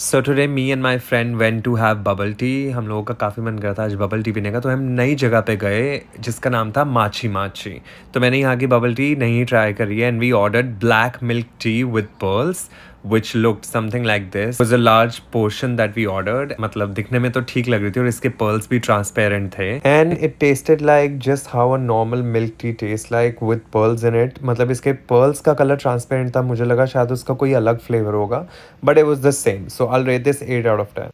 so today me and my friend went to have bubble tea हम लोगों का काफ़ी मन करता आज बबल टी पीने का तो हम नई जगह पे गए जिसका नाम था माछी माछी तो मैंने यहाँ की बबल टी नहीं ट्राई करी है and we order black milk tea with pearls which looked something like this was a large portion that we ordered मतलब दिखने में तो ठीक लग रही थी और इसके pearls भी transparent थे and it tasted like just how a normal milk tea tastes like with pearls in it मतलब इसके pearls का color transparent था मुझे लगा शायद उसका कोई अलग flavor होगा but it was the same so I'll rate this 8 out of 10